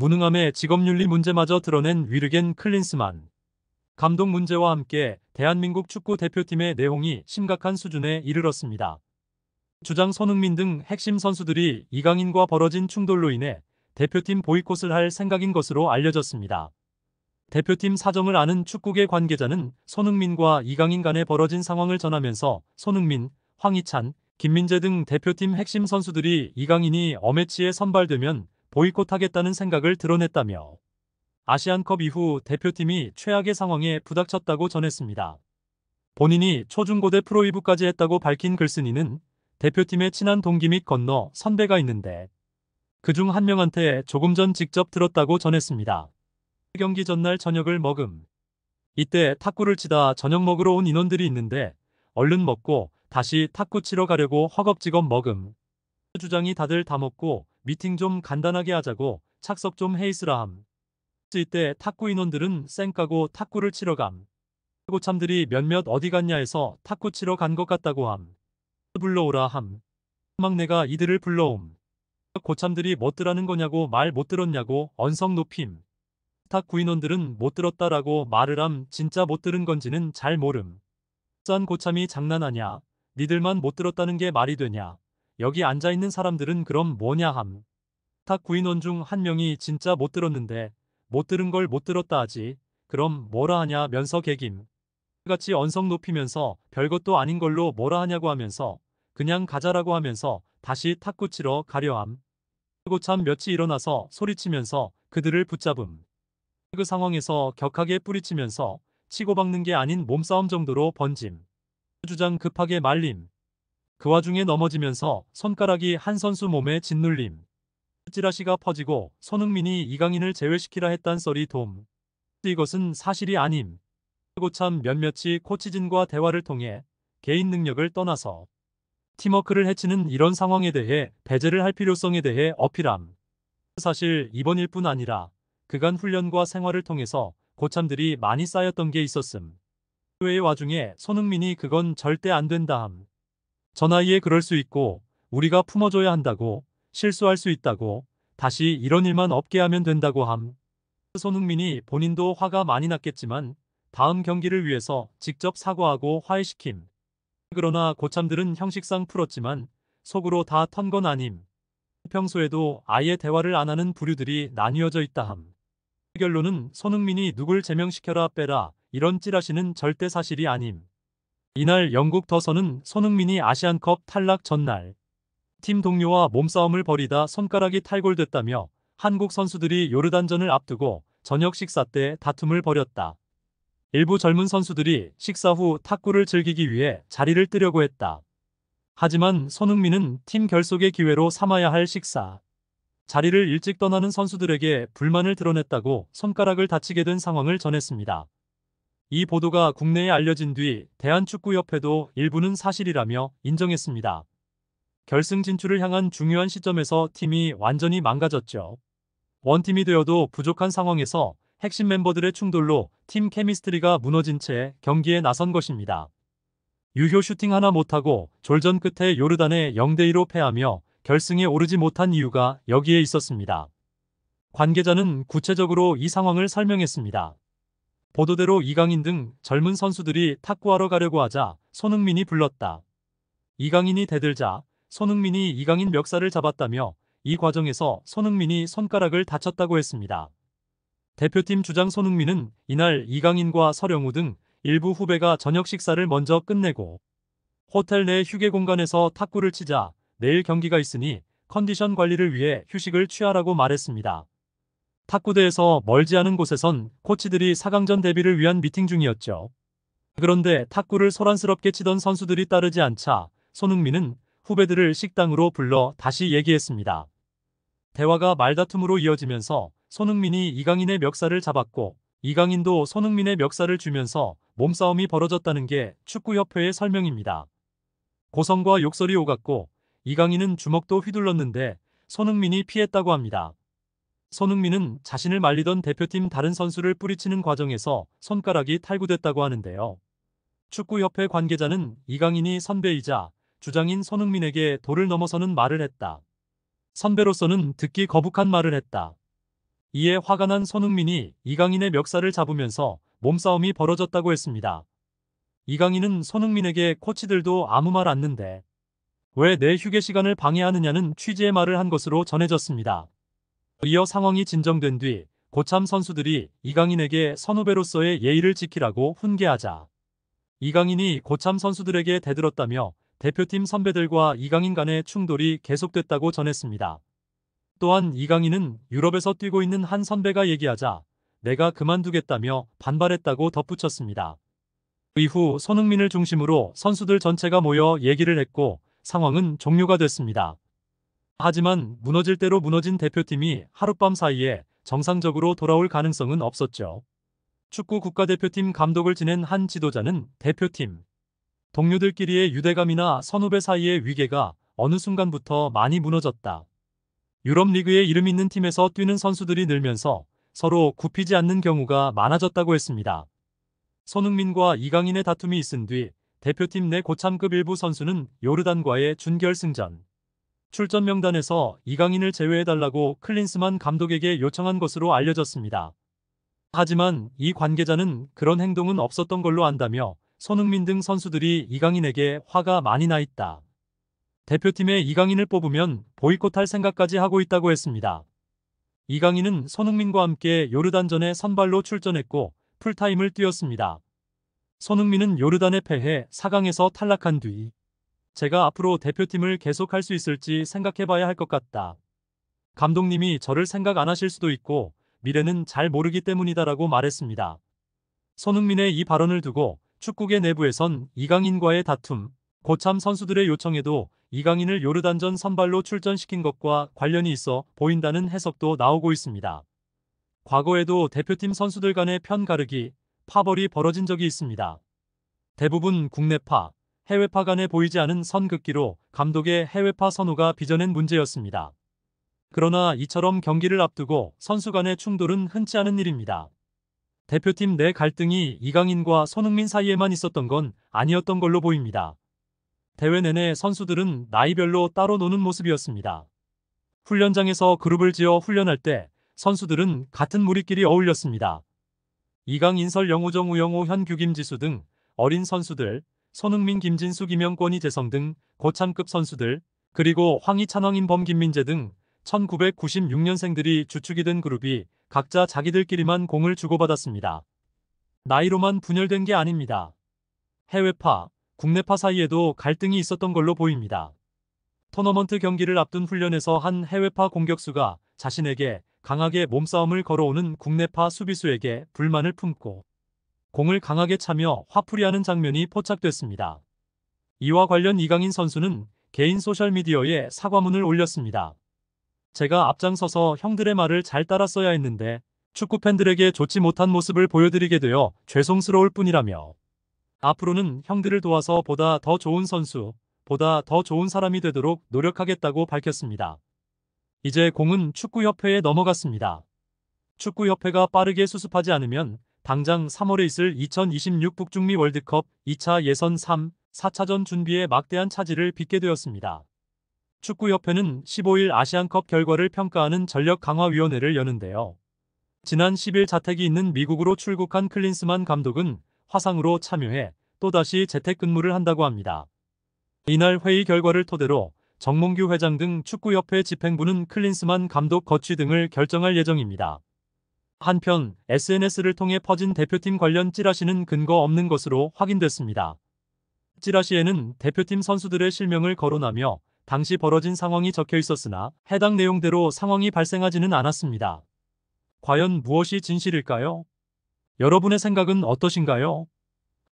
무능함의 직업윤리 문제마저 드러낸 위르겐 클린스만. 감독 문제와 함께 대한민국 축구 대표팀의 내용이 심각한 수준에 이르렀습니다. 주장 손흥민 등 핵심 선수들이 이강인과 벌어진 충돌로 인해 대표팀 보이콧을 할 생각인 것으로 알려졌습니다. 대표팀 사정을 아는 축구계 관계자는 손흥민과 이강인 간에 벌어진 상황을 전하면서 손흥민, 황희찬, 김민재 등 대표팀 핵심 선수들이 이강인이 어메치에 선발되면 보이콧하겠다는 생각을 드러냈다며 아시안컵 이후 대표팀이 최악의 상황에 부닥쳤다고 전했습니다. 본인이 초중고대 프로이브까지 했다고 밝힌 글쓴이는 대표팀의 친한 동기 및 건너 선배가 있는데 그 중 한 명한테 조금 전 직접 들었다고 전했습니다. 경기 전날 저녁을 먹음. 이때 탁구를 치다 저녁 먹으러 온 인원들이 있는데 얼른 먹고 다시 탁구 치러 가려고 허겁지겁 먹음. 주장이 다들 다 먹고 미팅 좀 간단하게 하자고 착석 좀해이스라 함. 이때 탁구 인원들은 쌩까고 탁구를 치러 감. 고참들이 몇몇 어디 갔냐 해서 탁구 치러 간 것 같다고 함. 불러오라 함. 막내가 이들을 불러옴. 고참들이 못 들라는 거냐고 말 못 들었냐고 언성 높임. 탁 구인원들은 못 들었다라고 말을 함 진짜 못 들은 건지는 잘 모름. 짠 고참이 장난하냐. 니들만 못 들었다는 게 말이 되냐. 여기 앉아있는 사람들은 그럼 뭐냐 함. 탁 구인원 중 한 명이 진짜 못 들었는데 못 들은 걸 못 들었다 하지 그럼 뭐라 하냐면서 개김. 같이 언성 높이면서 별것도 아닌 걸로 뭐라 하냐고 하면서 그냥 가자라고 하면서 다시 탁구 치러 가려함. 고참 며칠 일어나서 소리치면서 그들을 붙잡음. 그 상황에서 격하게 뿌리치면서 치고박는 게 아닌 몸싸움 정도로 번짐. 주장 급하게 말림. 그 와중에 넘어지면서 손가락이 한 선수 몸에 짓눌림. 찌라시가 퍼지고 손흥민이 이강인을 제외시키라 했단 썰이 돔. 이것은 사실이 아님. 고참 몇몇이 코치진과 대화를 통해 개인 능력을 떠나서 팀워크를 해치는 이런 상황에 대해 배제를 할 필요성에 대해 어필함. 사실 이번일 뿐 아니라 그간 훈련과 생활을 통해서 고참들이 많이 쌓였던 게 있었음. 그외의 와중에 손흥민이 그건 절대 안 된다 함. 저 나이에 그럴 수 있고 우리가 품어줘야 한다고 실수할 수 있다고 다시 이런 일만 없게 하면 된다고 함. 손흥민이 본인도 화가 많이 났겠지만 다음 경기를 위해서 직접 사과하고 화해시킴. 그러나 고참들은 형식상 풀었지만 속으로 다 턴 건 아님. 평소에도 아예 대화를 안 하는 부류들이 나뉘어져 있다 함. 그 결론은 손흥민이 누굴 제명시켜라 빼라 이런 찌라시는 절대 사실이 아님. 이날 영국 더선은 손흥민이 아시안컵 탈락 전날 팀 동료와 몸싸움을 벌이다 손가락이 탈골됐다며 한국 선수들이 요르단전을 앞두고 저녁 식사 때 다툼을 벌였다. 일부 젊은 선수들이 식사 후 탁구를 즐기기 위해 자리를 뜨려고 했다. 하지만 손흥민은 팀 결속의 기회로 삼아야 할 식사. 자리를 일찍 떠나는 선수들에게 불만을 드러냈다고 손가락을 다치게 된 상황을 전했습니다. 이 보도가 국내에 알려진 뒤 대한축구협회도 일부는 사실이라며 인정했습니다. 결승 진출을 향한 중요한 시점에서 팀이 완전히 망가졌죠. 원팀이 되어도 부족한 상황에서 핵심 멤버들의 충돌로 팀 케미스트리가 무너진 채 경기에 나선 것입니다. 유효 슈팅 하나 못하고 졸전 끝에 요르단에 0대2로 패하며 결승에 오르지 못한 이유가 여기에 있었습니다. 관계자는 구체적으로 이 상황을 설명했습니다. 보도대로 이강인 등 젊은 선수들이 탁구하러 가려고 하자 손흥민이 불렀다. 이강인이 대들자 손흥민이 이강인 멱살을 잡았다며 이 과정에서 손흥민이 손가락을 다쳤다고 했습니다. 대표팀 주장 손흥민은 이날 이강인과 서령우 등 일부 후배가 저녁 식사를 먼저 끝내고 호텔 내 휴게 공간에서 탁구를 치자 내일 경기가 있으니 컨디션 관리를 위해 휴식을 취하라고 말했습니다. 탁구대에서 멀지 않은 곳에선 코치들이 4강전 대비를 위한 미팅 중이었죠. 그런데 탁구를 소란스럽게 치던 선수들이 따르지 않자 손흥민은 후배들을 식당으로 불러 다시 얘기했습니다. 대화가 말다툼으로 이어지면서 손흥민이 이강인의 멱살을 잡았고 이강인도 손흥민의 멱살을 주면서 몸싸움이 벌어졌다는 게 축구협회의 설명입니다. 고성과 욕설이 오갔고 이강인은 주먹도 휘둘렀는데 손흥민이 피했다고 합니다. 손흥민은 자신을 말리던 대표팀 다른 선수를 뿌리치는 과정에서 손가락이 탈구됐다고 하는데요. 축구협회 관계자는 이강인이 선배이자 주장인 손흥민에게 도를 넘어서는 말을 했다. 선배로서는 듣기 거북한 말을 했다. 이에 화가 난 손흥민이 이강인의 멱살을 잡으면서 몸싸움이 벌어졌다고 했습니다. 이강인은 손흥민에게 코치들도 아무 말 안는데 왜 내 휴게 시간을 방해하느냐는 취지의 말을 한 것으로 전해졌습니다. 이어 상황이 진정된 뒤 고참 선수들이 이강인에게 선후배로서의 예의를 지키라고 훈계하자 이강인이 고참 선수들에게 대들었다며 대표팀 선배들과 이강인 간의 충돌이 계속됐다고 전했습니다. 또한 이강인은 유럽에서 뛰고 있는 한 선배가 얘기하자 내가 그만두겠다며 반발했다고 덧붙였습니다. 이후 손흥민을 중심으로 선수들 전체가 모여 얘기를 했고 상황은 종료가 됐습니다. 하지만 무너질 대로 무너진 대표팀이 하룻밤 사이에 정상적으로 돌아올 가능성은 없었죠. 축구 국가대표팀 감독을 지낸 한 지도자는 대표팀 동료들끼리의 유대감이나 선후배 사이의 위계가 어느 순간부터 많이 무너졌다. 유럽 리그에 이름 있는 팀에서 뛰는 선수들이 늘면서 서로 굽히지 않는 경우가 많아졌다고 했습니다. 손흥민과 이강인의 다툼이 있은 뒤 대표팀 내 고참급 일부 선수는 요르단과의 준결승전 출전 명단에서 이강인을 제외해달라고 클린스만 감독에게 요청한 것으로 알려졌습니다. 하지만 이 관계자는 그런 행동은 없었던 걸로 안다며 손흥민 등 선수들이 이강인에게 화가 많이 나 있다. 대표팀에 이강인을 뽑으면 보이콧할 생각까지 하고 있다고 했습니다. 이강인은 손흥민과 함께 요르단전에 선발로 출전했고 풀타임을 뛰었습니다. 손흥민은 요르단에 패해 4강에서 탈락한 뒤 제가 앞으로 대표팀을 계속할 수 있을지 생각해봐야 할 것 같다. 감독님이 저를 생각 안 하실 수도 있고 미래는 잘 모르기 때문이다라고 말했습니다. 손흥민의 이 발언을 두고 축구계 내부에선 이강인과의 다툼, 고참 선수들의 요청에도 이강인을 요르단전 선발로 출전시킨 것과 관련이 있어 보인다는 해석도 나오고 있습니다. 과거에도 대표팀 선수들 간의 편가르기, 파벌이 벌어진 적이 있습니다. 대부분 국내파, 해외파 간에 보이지 않은 선긋기로 감독의 해외파 선호가 빚어낸 문제였습니다. 그러나 이처럼 경기를 앞두고 선수 간의 충돌은 흔치 않은 일입니다. 대표팀 내 갈등이 이강인과 손흥민 사이에만 있었던 건 아니었던 걸로 보입니다. 대회 내내 선수들은 나이별로 따로 노는 모습이었습니다. 훈련장에서 그룹을 지어 훈련할 때 선수들은 같은 무리끼리 어울렸습니다. 이강인설, 영우정, 우영호, 현규, 김지수 등 어린 선수들, 손흥민, 김진수, 김영권이 재성 등고참급 선수들 그리고 황희, 찬왕인범, 김민재 등 1996년생들이 주축이 된 그룹이 각자 자기들끼리만 공을 주고받았습니다. 나이로만 분열된 게 아닙니다. 해외파, 국내파 사이에도 갈등이 있었던 걸로 보입니다. 토너먼트 경기를 앞둔 훈련에서 한 해외파 공격수가 자신에게 강하게 몸싸움을 걸어오는 국내파 수비수에게 불만을 품고 공을 강하게 차며 화풀이하는 장면이 포착됐습니다. 이와 관련 이강인 선수는 개인 소셜미디어에 사과문을 올렸습니다. 제가 앞장서서 형들의 말을 잘따라써야 했는데 축구팬들에게 좋지 못한 모습을 보여드리게 되어 죄송스러울 뿐이라며 앞으로는 형들을 도와서 보다 더 좋은 선수, 보다 더 좋은 사람이 되도록 노력하겠다고 밝혔습니다. 이제 공은 축구협회에 넘어갔습니다. 축구협회가 빠르게 수습하지 않으면 당장 3월에 있을 2026 북중미 월드컵 2차 예선 3, 4차전 준비에 막대한 차질을 빚게 되었습니다. 축구협회는 15일 아시안컵 결과를 평가하는 전력강화위원회를 여는데요. 지난 10일 자택이 있는 미국으로 출국한 클린스만 감독은 화상으로 참여해 또다시 재택근무를 한다고 합니다. 이날 회의 결과를 토대로 정몽규 회장 등 축구협회 집행부는 클린스만 감독 거취 등을 결정할 예정입니다. 한편 SNS를 통해 퍼진 대표팀 관련 찌라시는 근거 없는 것으로 확인됐습니다. 찌라시에는 대표팀 선수들의 실명을 거론하며 당시 벌어진 상황이 적혀 있었으나 해당 내용대로 상황이 발생하지는 않았습니다. 과연 무엇이 진실일까요? 여러분의 생각은 어떠신가요?